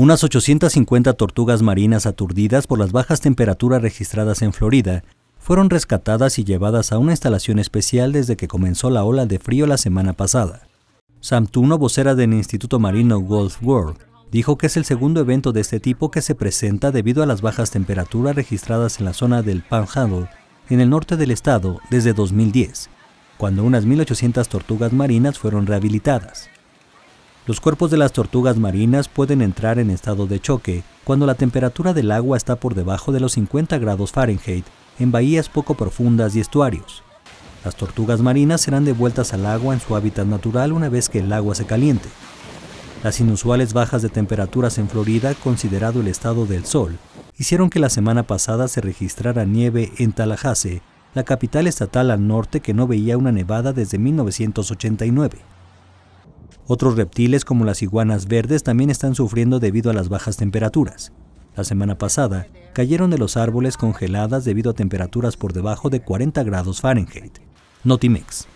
Unas 850 tortugas marinas aturdidas por las bajas temperaturas registradas en Florida fueron rescatadas y llevadas a una instalación especial desde que comenzó la ola de frío la semana pasada. Samtuno, vocera del Instituto Marino Gulf World, dijo que es el segundo evento de este tipo que se presenta debido a las bajas temperaturas registradas en la zona del Panhandle, en el norte del estado, desde 2010, cuando unas 1.800 tortugas marinas fueron rehabilitadas. Los cuerpos de las tortugas marinas pueden entrar en estado de choque cuando la temperatura del agua está por debajo de los 50 grados Fahrenheit en bahías poco profundas y estuarios. Las tortugas marinas serán devueltas al agua en su hábitat natural una vez que el agua se caliente. Las inusuales bajas de temperaturas en Florida, considerado el estado del sol, hicieron que la semana pasada se registrara nieve en Tallahassee, la capital estatal al norte que no veía una nevada desde 1989. Otros reptiles como las iguanas verdes también están sufriendo debido a las bajas temperaturas. La semana pasada cayeron de los árboles congeladas debido a temperaturas por debajo de 40 grados Fahrenheit. Notimex.